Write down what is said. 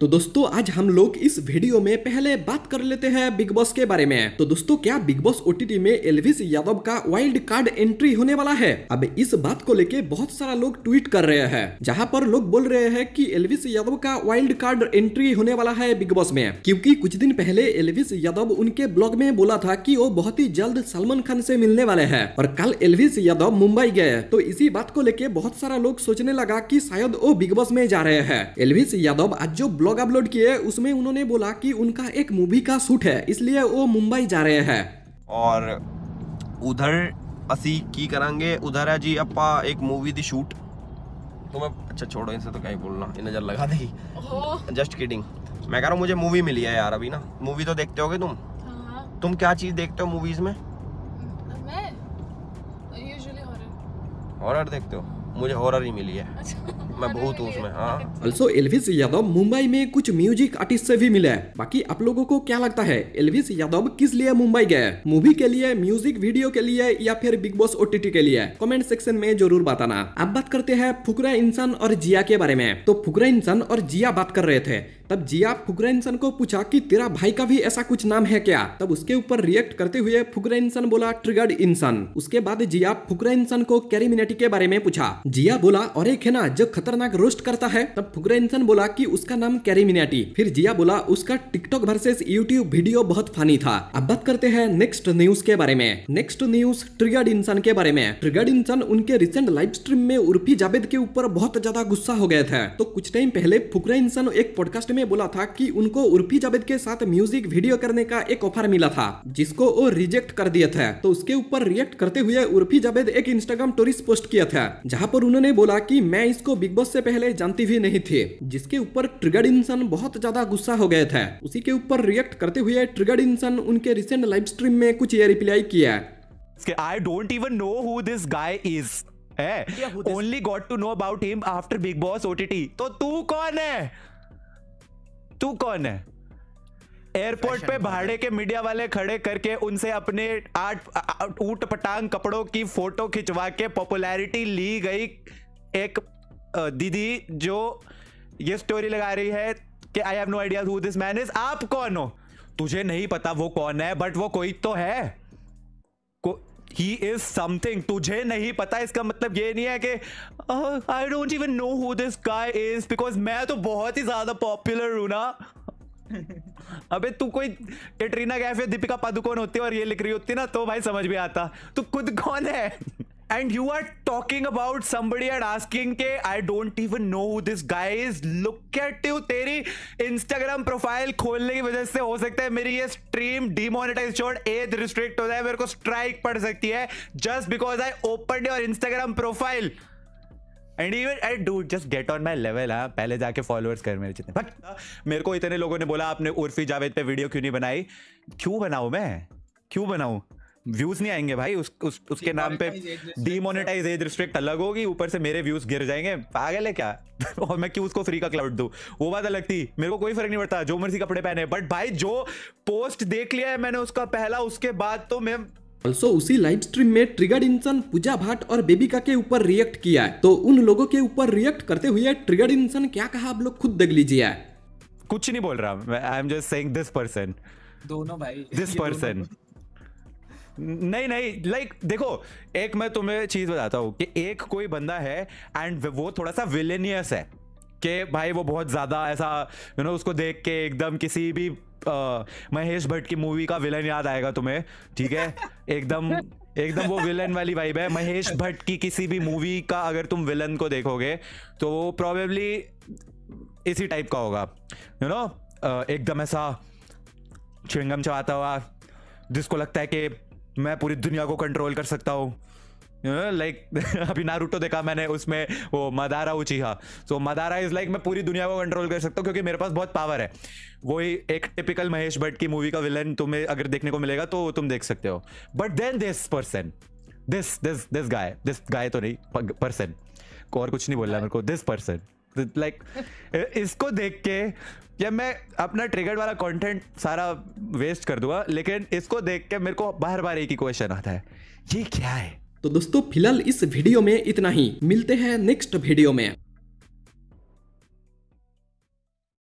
तो दोस्तों आज हम लोग इस वीडियो में पहले बात कर लेते हैं बिग बॉस के बारे में तो दोस्तों क्या बिग बॉस ओटीटी में एलविस यादव का वाइल्ड कार्ड एंट्री होने वाला है अब इस बात को लेके बहुत सारा लोग ट्वीट कर रहे हैं जहां पर लोग बोल रहे हैं कि एलविस यादव का वाइल्ड कार्ड एंट्री होने वाला है बिग बॉस में क्यूँकी कुछ दिन पहले एलविस यादव उनके ब्लॉग में बोला था की वो बहुत ही जल्द सलमान खान से मिलने वाले है और कल एलविस यादव मुंबई गए तो इसी बात को लेके बहुत सारा लोग सोचने लगा की शायद वो बिग बॉस में जा रहे हैं एलविस यादव आज जो ब्लॉग ब्लॉग अपलोड किए उसमें उन्होंने बोला कि उनका एक मूवी का शूट है इसलिए वो मुंबई जा रहे हैं और उधर असी की करेंगे उधर है जी अपा एक मूवी दी शूट तो मैं अच्छा छोड़ो इनसे तो क्या बोलना ये नज़र लगा दी जस्ट किडिंग मैं कह रहा हूँ मुझे मूवी मिली है यार अभी ना मूवी तो देखते होगे तुम हाँ। तुम क्या चीज़ देखते हो मूवीज़ में हॉरर देखते हो मुझे हॉरर ही मिली है अच्छा, मैं भूत हूँ उसमें हाँ अल्सो एलविस यादव मुंबई में कुछ म्यूजिक आर्टिस्ट से भी मिले बाकी आप लोगों को क्या लगता है एलविस यादव किस लिए मुंबई गए मूवी के लिए म्यूजिक वीडियो के लिए या फिर बिग बॉस ओ के लिए कमेंट सेक्शन में जरूर बताना अब बात करते हैं फुकरा इंसान और जिया के बारे में तो फुकरा इंसान और जिया बात कर रहे थे तब जिया फुकरा इंसान को पूछा कि तेरा भाई का भी ऐसा कुछ नाम है क्या तब उसके ऊपर रिएक्ट करते हुए फुकरा इंसान बोला ट्रिगर्ड इंसान उसके बाद जिया फुकरा इंसान को कैरी के बारे में पूछा जिया बोला और एक है ना जो खतरनाक रोस्ट करता है तब इंसान बोला कि उसका नाम कैरी मिनाटी फिर जिया बोला उसका टिकटॉक वर्सेस यूट्यूब वीडियो बहुत फनी था अब बात करते हैं नेक्स्ट न्यूज के बारे में नेक्स्ट न्यूज ट्रिगर्ड इंसान के बारे में ट्रिगर्ड इंसान उनके रिसेंट लाइव स्ट्रीम में उर्फी जावेद के ऊपर बहुत ज्यादा गुस्सा हो गए थे तो कुछ टाइम पहले फुकरे इंसान एक पॉडकास्ट में बोला था की उनको उर्फी जावेद के साथ म्यूजिक वीडियो करने का एक ऑफर मिला था जिसको वो रिजेक्ट कर दिए थे तो उसके ऊपर रिएक्ट करते हुए उर्फी जावेद एक इंस्टाग्राम टोरिस्ट पोस्ट किया था जहाँ पर उन्होंने बोला कि मैं इसको बिग बॉस से पहले जानती भी नहीं थी जिसके ऊपर ट्रिगर्ड इंसान बहुत ज्यादा गुस्सा हो गया था उसी के ऊपर रिएक्ट करते हुए ट्रिगर्ड इंसान उनके रिसेंट लाइव स्ट्रीम में कुछ ये रिप्लाई किया I don't even know who this guy is है only got to know about him after Bigg Boss OTT तो तू कौन है तू कौन है एयरपोर्ट पे भाड़े के मीडिया वाले खड़े करके उनसे अपने आठ ऊट पटांग कपड़ों की फोटो खिंचवा के पॉपुलैरिटी ली गई एक दीदी जो ये स्टोरी लगा रही है कि I have no idea who this man is आप कौन हो तुझे नहीं पता वो कौन है बट वो कोई तो है ही इज समथिंग तुझे नहीं पता इसका मतलब ये नहीं है कि I don't even know who this guy is because मैं तो बहुत ही ज्यादा पॉपुलर हूं ना अबे तू कोई कैटरीना कैफ या दीपिका पादुकोण होती और ये लिख रही होती ना तो भाई समझ भी आता तू खुद कौन है and you are talking about somebody and asking के I don't even know this guys look at you तेरी इंस्टाग्राम प्रोफाइल खोलने की वजह से हो सकता है मेरी ये स्ट्रीम डिमोनिटाइज छोड़ एज रिस्ट्रिक्ट हो जाए मेरे को स्ट्राइक पड़ सकती है just because I open your Instagram profile and even I do just get on my level हाँ पहले जाके फॉलोअर्स कर मेरे जितने बट मेरे को इतने लोगों ने बोला आपने उर्फी जावेद पे वीडियो क्यों नहीं बनाई क्यों बनाऊँ मैं क्यों बनाऊँ व्यूज नहीं आएंगे भाई उस, उस उसके नाम पे डीमोनेटाइज एज रिस्ट्रिक्ट अलग होगी ऊपर से मेरे व्यूज गिर जाएंगे पागल है क्या और मैं क्यों उसको फ्री का क्लाउड दू वो बात अलग थी मेरे को कोई फर्क नहीं पड़ता जो मर्जी कपड़े पहने बट भाई जो पोस्ट देख लिया है मैंने उसका पहला उसके बाद तो मैं ऑल्सो उसी लाइव स्ट्रीम में ट्रिगर इंसन पूजा भाट और बेबिका के ऊपर रिएक्ट किया है तो उन लोगों के ऊपर रिएक्ट करते हुए ट्रिगर इंसन क्या कहा आप लोग खुद देख लीजिए कुछ नहीं बोल रहा I am just saying this person दोनों भाई दिस पर्सन नहीं नहीं लाइक like, देखो एक मैं तुम्हें चीज बताता हूँ कि एक कोई बंदा है एंड वो थोड़ा सा विलेनियस है कि भाई वो बहुत ज़्यादा ऐसा यू नो उसको देख के एकदम किसी भी आ, महेश भट्ट की मूवी का विलन याद आएगा तुम्हें ठीक है एकदम एकदम वो विलन वाली वाइब है महेश भट्ट की किसी भी मूवी का अगर तुम विलन को देखोगे तो वो प्रॉबेबली इसी टाइप का होगा यू you नो know? एकदम ऐसा चिंगम चबाता हुआ जिसको लगता है कि मैं पूरी दुनिया को कंट्रोल कर सकता हूँ लाइक uh, अभी नारुतो देखा मैंने उसमें वो Madara Uchiha so so, Madara is like like, मैं पूरी दुनिया को कंट्रोल कर सकता हूँ क्योंकि मेरे पास बहुत पावर है वही एक टिपिकल महेश भट्ट की मूवी का विलन तुम्हें अगर देखने को मिलेगा तो तुम देख सकते हो but then this person this this this guy this guy तो नहीं पर्सन और कुछ नहीं बोल रहा मेरे को दिस पर्सन लाइक इसको देख के या मैं अपना ट्रिगर वाला कंटेंट सारा वेस्ट कर दूंगा लेकिन इसको देख के मेरे को बार बार एक ही क्वेश्चन आता है ये क्या है तो दोस्तों फिलहाल इस वीडियो में इतना ही मिलते हैं नेक्स्ट वीडियो में